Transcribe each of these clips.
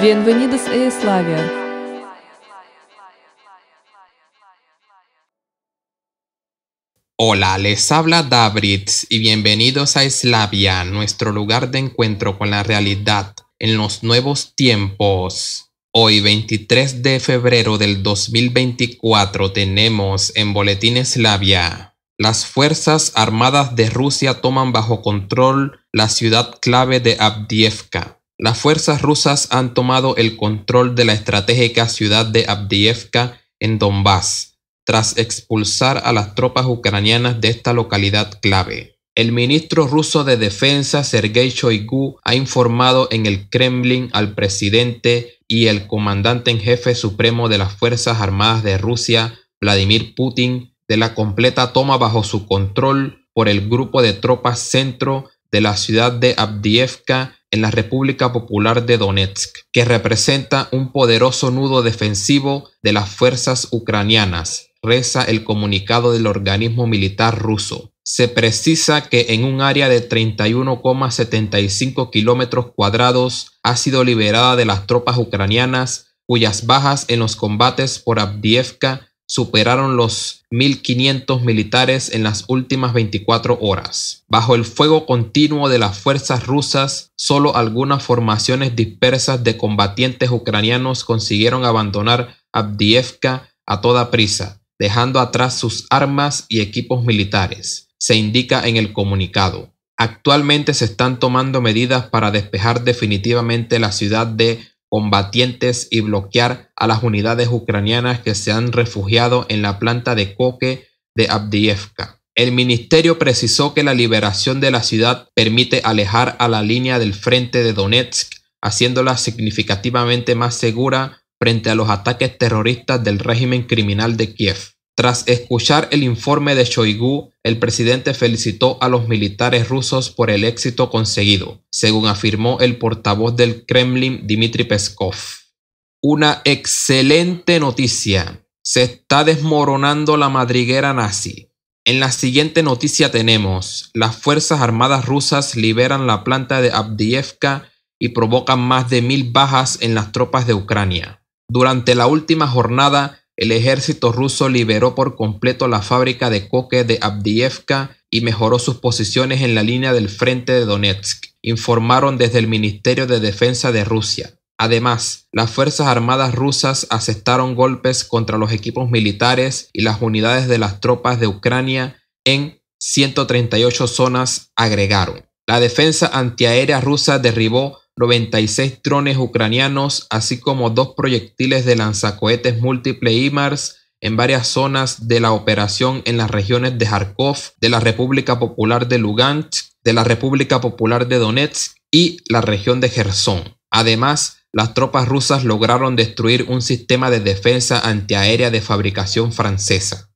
Bienvenidos a Eslavia. Hola, les habla Davritz y bienvenidos a Eslavia, nuestro lugar de encuentro con la realidad en los nuevos tiempos. Hoy, 23 de febrero del 2024, tenemos en Boletín Eslavia. Las Fuerzas Armadas de Rusia toman bajo control la ciudad clave de Abdievka. Las fuerzas rusas han tomado el control de la estratégica ciudad de Abdievka en Donbass, tras expulsar a las tropas ucranianas de esta localidad clave. El ministro ruso de Defensa Sergei Shoigu ha informado en el Kremlin al presidente y el comandante en jefe supremo de las Fuerzas Armadas de Rusia, Vladimir Putin, de la completa toma bajo su control por el grupo de tropas centro de la ciudad de Abdievka en la República Popular de Donetsk, que representa un poderoso nudo defensivo de las fuerzas ucranianas, reza el comunicado del organismo militar ruso. Se precisa que en un área de 31,75 kilómetros cuadrados ha sido liberada de las tropas ucranianas, cuyas bajas en los combates por Abdievka superaron los 1.500 militares en las últimas 24 horas. Bajo el fuego continuo de las fuerzas rusas, solo algunas formaciones dispersas de combatientes ucranianos consiguieron abandonar Abdievka a toda prisa, dejando atrás sus armas y equipos militares, se indica en el comunicado. Actualmente se están tomando medidas para despejar definitivamente la ciudad de combatientes y bloquear a las unidades ucranianas que se han refugiado en la planta de coque de Abdievka. El ministerio precisó que la liberación de la ciudad permite alejar a la línea del frente de Donetsk, haciéndola significativamente más segura frente a los ataques terroristas del régimen criminal de Kiev. Tras escuchar el informe de Shoigu, el presidente felicitó a los militares rusos por el éxito conseguido, según afirmó el portavoz del Kremlin Dmitry Peskov. Una excelente noticia. Se está desmoronando la madriguera nazi. En la siguiente noticia tenemos, las Fuerzas Armadas rusas liberan la planta de Abdievka y provocan más de mil bajas en las tropas de Ucrania. Durante la última jornada, el ejército ruso liberó por completo la fábrica de coque de Abdievka y mejoró sus posiciones en la línea del frente de Donetsk, informaron desde el Ministerio de Defensa de Rusia. Además, las Fuerzas Armadas rusas aceptaron golpes contra los equipos militares y las unidades de las tropas de Ucrania en 138 zonas agregaron. La defensa antiaérea rusa derribó 96 drones ucranianos, así como dos proyectiles de lanzacohetes múltiple IMARS en varias zonas de la operación en las regiones de Kharkov, de la República Popular de Lugansk, de la República Popular de Donetsk y la región de Gerson. Además, las tropas rusas lograron destruir un sistema de defensa antiaérea de fabricación francesa.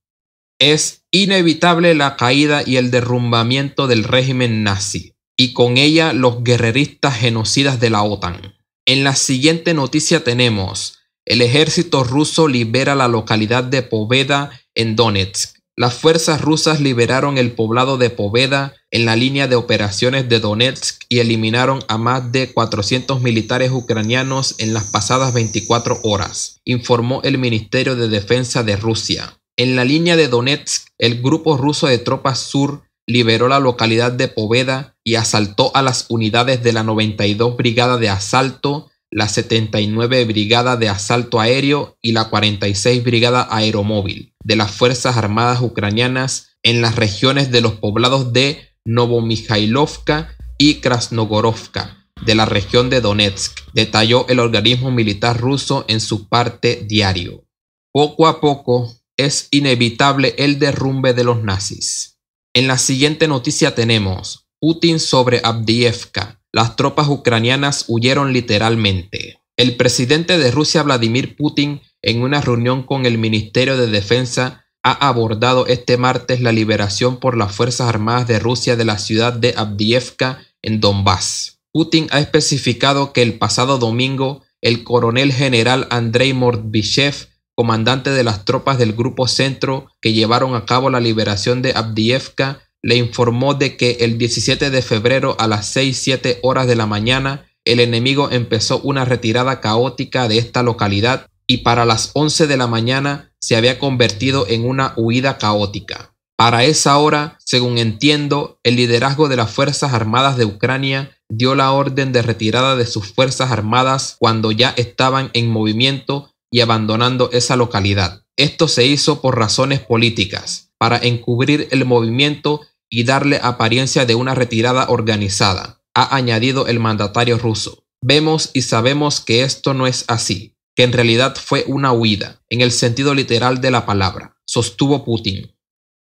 Es inevitable la caída y el derrumbamiento del régimen nazi, y con ella los guerreristas genocidas de la OTAN. En la siguiente noticia tenemos, el ejército ruso libera la localidad de Poveda en Donetsk. Las fuerzas rusas liberaron el poblado de Poveda en la línea de operaciones de Donetsk y eliminaron a más de 400 militares ucranianos en las pasadas 24 horas, informó el Ministerio de Defensa de Rusia. En la línea de Donetsk, el grupo ruso de tropas sur liberó la localidad de Poveda y asaltó a las unidades de la 92 Brigada de Asalto, la 79 Brigada de Asalto Aéreo y la 46 Brigada Aeromóvil de las Fuerzas Armadas Ucranianas en las regiones de los poblados de Novomijailovka y Krasnogorovka de la región de Donetsk, detalló el organismo militar ruso en su parte diario. Poco a poco es inevitable el derrumbe de los nazis. En la siguiente noticia tenemos Putin sobre Abdievka. Las tropas ucranianas huyeron literalmente. El presidente de Rusia, Vladimir Putin, en una reunión con el Ministerio de Defensa, ha abordado este martes la liberación por las Fuerzas Armadas de Rusia de la ciudad de Abdievka en Donbass. Putin ha especificado que el pasado domingo el coronel general Andrei Mordbyshev comandante de las tropas del Grupo Centro que llevaron a cabo la liberación de Abdievka, le informó de que el 17 de febrero a las 6-7 horas de la mañana el enemigo empezó una retirada caótica de esta localidad y para las 11 de la mañana se había convertido en una huida caótica. Para esa hora, según entiendo, el liderazgo de las Fuerzas Armadas de Ucrania dio la orden de retirada de sus Fuerzas Armadas cuando ya estaban en movimiento y abandonando esa localidad. Esto se hizo por razones políticas, para encubrir el movimiento y darle apariencia de una retirada organizada, ha añadido el mandatario ruso. Vemos y sabemos que esto no es así, que en realidad fue una huida, en el sentido literal de la palabra, sostuvo Putin.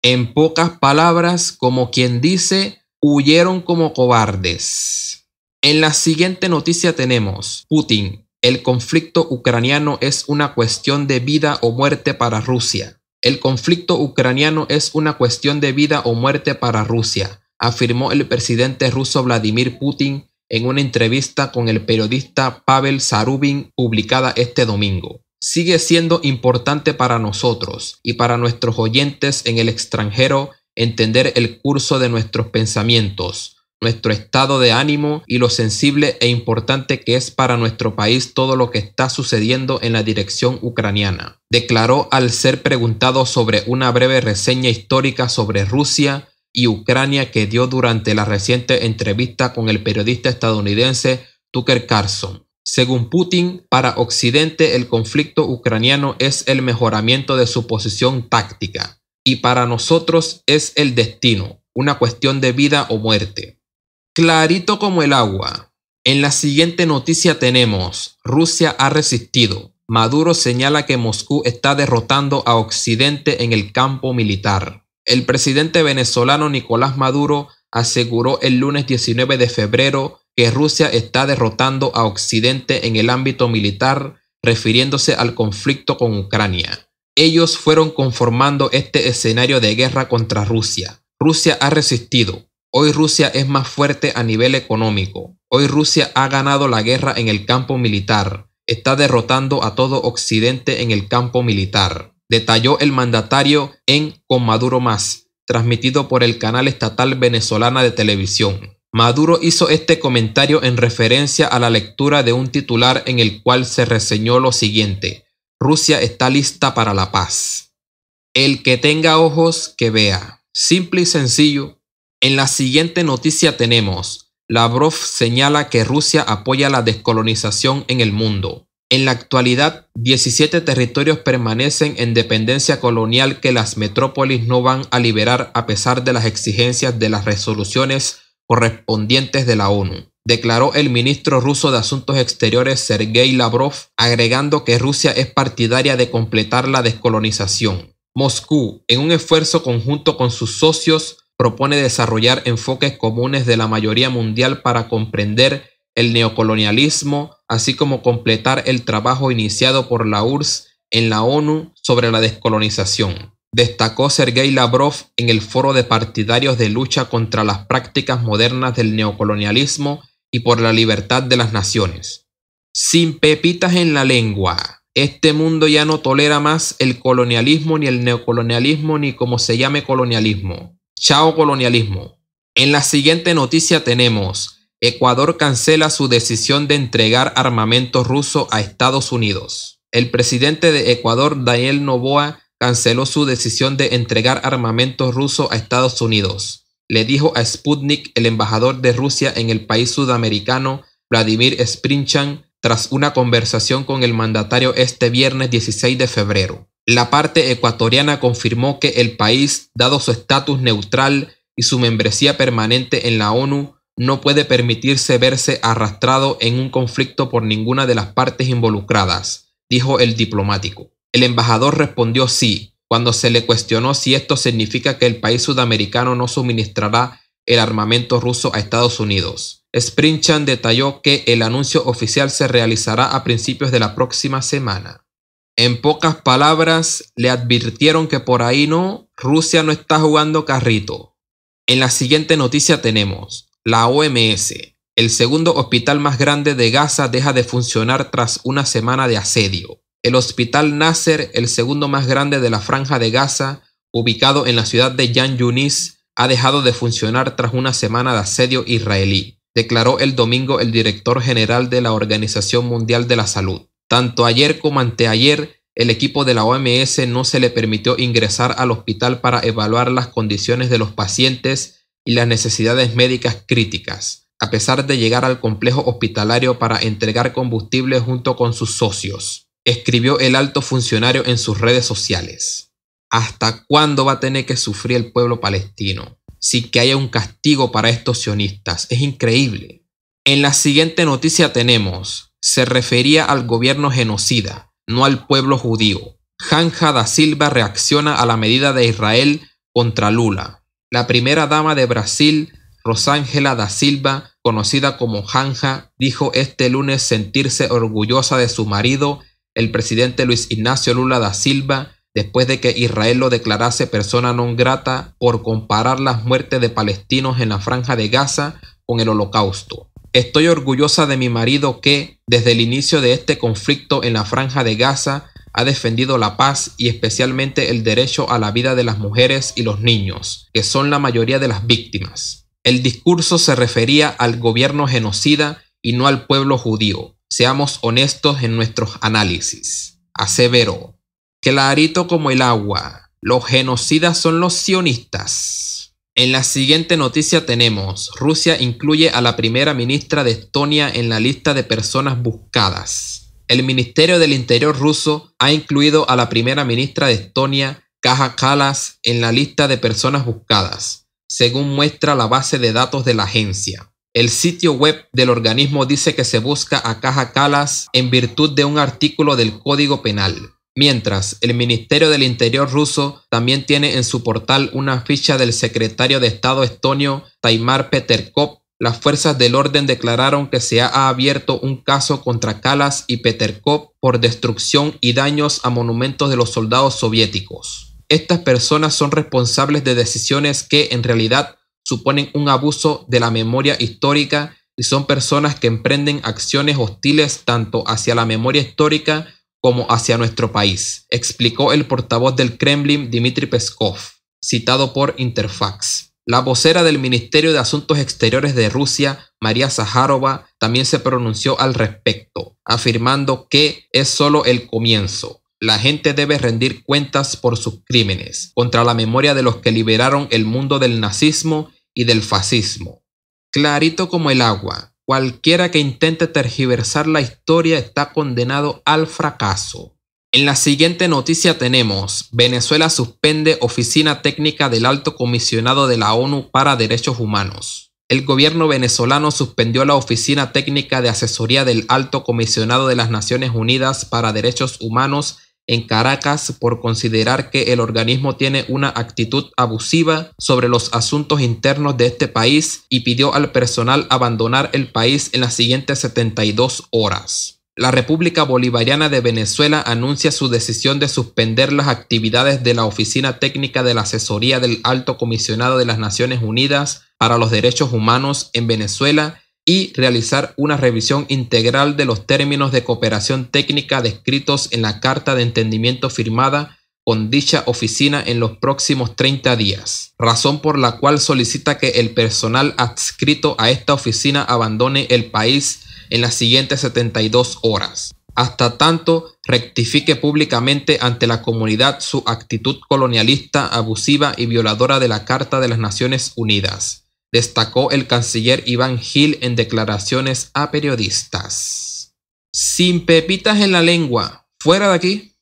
En pocas palabras, como quien dice, huyeron como cobardes. En la siguiente noticia tenemos, Putin el conflicto ucraniano es una cuestión de vida o muerte para Rusia. El conflicto ucraniano es una cuestión de vida o muerte para Rusia, afirmó el presidente ruso Vladimir Putin en una entrevista con el periodista Pavel Sarubin publicada este domingo. Sigue siendo importante para nosotros y para nuestros oyentes en el extranjero entender el curso de nuestros pensamientos, nuestro estado de ánimo y lo sensible e importante que es para nuestro país todo lo que está sucediendo en la dirección ucraniana. Declaró al ser preguntado sobre una breve reseña histórica sobre Rusia y Ucrania que dio durante la reciente entrevista con el periodista estadounidense Tucker Carlson. Según Putin, para Occidente el conflicto ucraniano es el mejoramiento de su posición táctica y para nosotros es el destino, una cuestión de vida o muerte. Clarito como el agua. En la siguiente noticia tenemos, Rusia ha resistido. Maduro señala que Moscú está derrotando a Occidente en el campo militar. El presidente venezolano Nicolás Maduro aseguró el lunes 19 de febrero que Rusia está derrotando a Occidente en el ámbito militar, refiriéndose al conflicto con Ucrania. Ellos fueron conformando este escenario de guerra contra Rusia. Rusia ha resistido. Hoy Rusia es más fuerte a nivel económico. Hoy Rusia ha ganado la guerra en el campo militar. Está derrotando a todo Occidente en el campo militar. Detalló el mandatario en Con Maduro Más, transmitido por el canal estatal venezolana de televisión. Maduro hizo este comentario en referencia a la lectura de un titular en el cual se reseñó lo siguiente. Rusia está lista para la paz. El que tenga ojos, que vea. Simple y sencillo, en la siguiente noticia tenemos, Lavrov señala que Rusia apoya la descolonización en el mundo. En la actualidad, 17 territorios permanecen en dependencia colonial que las metrópolis no van a liberar a pesar de las exigencias de las resoluciones correspondientes de la ONU, declaró el ministro ruso de Asuntos Exteriores Sergei Lavrov, agregando que Rusia es partidaria de completar la descolonización. Moscú, en un esfuerzo conjunto con sus socios, propone desarrollar enfoques comunes de la mayoría mundial para comprender el neocolonialismo, así como completar el trabajo iniciado por la URSS en la ONU sobre la descolonización. Destacó Sergei Lavrov en el foro de partidarios de lucha contra las prácticas modernas del neocolonialismo y por la libertad de las naciones. Sin pepitas en la lengua, este mundo ya no tolera más el colonialismo ni el neocolonialismo ni como se llame colonialismo. Chao colonialismo. En la siguiente noticia tenemos, Ecuador cancela su decisión de entregar armamento ruso a Estados Unidos. El presidente de Ecuador, Daniel Novoa, canceló su decisión de entregar armamento ruso a Estados Unidos. Le dijo a Sputnik el embajador de Rusia en el país sudamericano, Vladimir Sprinchan, tras una conversación con el mandatario este viernes 16 de febrero. La parte ecuatoriana confirmó que el país, dado su estatus neutral y su membresía permanente en la ONU, no puede permitirse verse arrastrado en un conflicto por ninguna de las partes involucradas, dijo el diplomático. El embajador respondió sí, cuando se le cuestionó si esto significa que el país sudamericano no suministrará el armamento ruso a Estados Unidos. Chan detalló que el anuncio oficial se realizará a principios de la próxima semana. En pocas palabras, le advirtieron que por ahí no, Rusia no está jugando carrito. En la siguiente noticia tenemos, la OMS, el segundo hospital más grande de Gaza deja de funcionar tras una semana de asedio. El hospital Nasser, el segundo más grande de la franja de Gaza, ubicado en la ciudad de Yan Yunis, ha dejado de funcionar tras una semana de asedio israelí, declaró el domingo el director general de la Organización Mundial de la Salud. Tanto ayer como anteayer, el equipo de la OMS no se le permitió ingresar al hospital para evaluar las condiciones de los pacientes y las necesidades médicas críticas, a pesar de llegar al complejo hospitalario para entregar combustible junto con sus socios, escribió el alto funcionario en sus redes sociales. ¿Hasta cuándo va a tener que sufrir el pueblo palestino? Sin que haya un castigo para estos sionistas. Es increíble. En la siguiente noticia tenemos, se refería al gobierno genocida, no al pueblo judío. Janja da Silva reacciona a la medida de Israel contra Lula. La primera dama de Brasil, Rosángela da Silva, conocida como Janja, dijo este lunes sentirse orgullosa de su marido, el presidente Luis Ignacio Lula da Silva, después de que Israel lo declarase persona non grata por comparar las muertes de palestinos en la franja de Gaza con el holocausto. Estoy orgullosa de mi marido que, desde el inicio de este conflicto en la franja de Gaza, ha defendido la paz y especialmente el derecho a la vida de las mujeres y los niños, que son la mayoría de las víctimas. El discurso se refería al gobierno genocida y no al pueblo judío. Seamos honestos en nuestros análisis. Asevero, clarito como el agua, los genocidas son los sionistas. En la siguiente noticia tenemos, Rusia incluye a la primera ministra de Estonia en la lista de personas buscadas. El Ministerio del Interior ruso ha incluido a la primera ministra de Estonia, Kaja Kalas, en la lista de personas buscadas, según muestra la base de datos de la agencia. El sitio web del organismo dice que se busca a Kaja Kalas en virtud de un artículo del Código Penal Mientras, el Ministerio del Interior ruso también tiene en su portal una ficha del secretario de Estado estonio Taimar Peterkov. Las fuerzas del orden declararon que se ha abierto un caso contra Kalas y Peterkov por destrucción y daños a monumentos de los soldados soviéticos. Estas personas son responsables de decisiones que en realidad suponen un abuso de la memoria histórica y son personas que emprenden acciones hostiles tanto hacia la memoria histórica como hacia nuestro país, explicó el portavoz del Kremlin Dmitry Peskov, citado por Interfax. La vocera del Ministerio de Asuntos Exteriores de Rusia, María Zaharova, también se pronunció al respecto, afirmando que es solo el comienzo. La gente debe rendir cuentas por sus crímenes contra la memoria de los que liberaron el mundo del nazismo y del fascismo. Clarito como el agua, Cualquiera que intente tergiversar la historia está condenado al fracaso. En la siguiente noticia tenemos, Venezuela suspende oficina técnica del alto comisionado de la ONU para Derechos Humanos. El gobierno venezolano suspendió la oficina técnica de asesoría del alto comisionado de las Naciones Unidas para Derechos Humanos en Caracas por considerar que el organismo tiene una actitud abusiva sobre los asuntos internos de este país y pidió al personal abandonar el país en las siguientes 72 horas. La República Bolivariana de Venezuela anuncia su decisión de suspender las actividades de la Oficina Técnica de la Asesoría del Alto Comisionado de las Naciones Unidas para los Derechos Humanos en Venezuela y realizar una revisión integral de los términos de cooperación técnica descritos en la Carta de Entendimiento firmada con dicha oficina en los próximos 30 días, razón por la cual solicita que el personal adscrito a esta oficina abandone el país en las siguientes 72 horas. Hasta tanto, rectifique públicamente ante la comunidad su actitud colonialista, abusiva y violadora de la Carta de las Naciones Unidas destacó el canciller Iván Gil en declaraciones a periodistas. Sin pepitas en la lengua, fuera de aquí.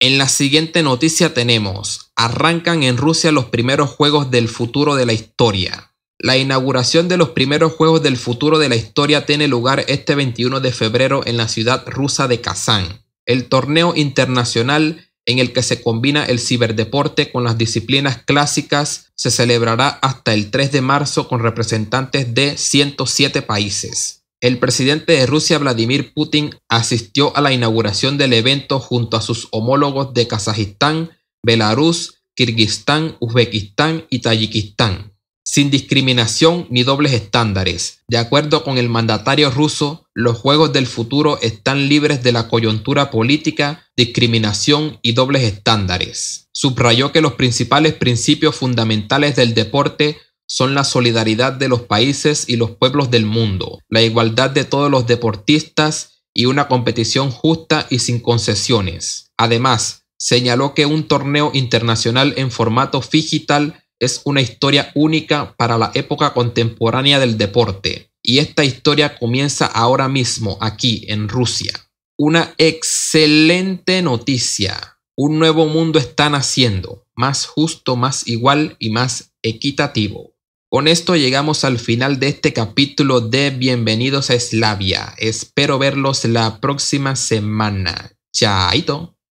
En la siguiente noticia tenemos, arrancan en Rusia los primeros Juegos del Futuro de la Historia. La inauguración de los primeros Juegos del Futuro de la Historia tiene lugar este 21 de febrero en la ciudad rusa de Kazán. El torneo internacional en el que se combina el ciberdeporte con las disciplinas clásicas, se celebrará hasta el 3 de marzo con representantes de 107 países. El presidente de Rusia, Vladimir Putin, asistió a la inauguración del evento junto a sus homólogos de Kazajistán, Belarus, Kirguistán, Uzbekistán y Tayikistán, sin discriminación ni dobles estándares. De acuerdo con el mandatario ruso, los juegos del futuro están libres de la coyuntura política, discriminación y dobles estándares. Subrayó que los principales principios fundamentales del deporte son la solidaridad de los países y los pueblos del mundo, la igualdad de todos los deportistas y una competición justa y sin concesiones. Además, señaló que un torneo internacional en formato digital es una historia única para la época contemporánea del deporte y esta historia comienza ahora mismo aquí en Rusia. Una excelente noticia. Un nuevo mundo está naciendo, más justo, más igual y más equitativo. Con esto llegamos al final de este capítulo de Bienvenidos a Eslavia. Espero verlos la próxima semana. Chaito.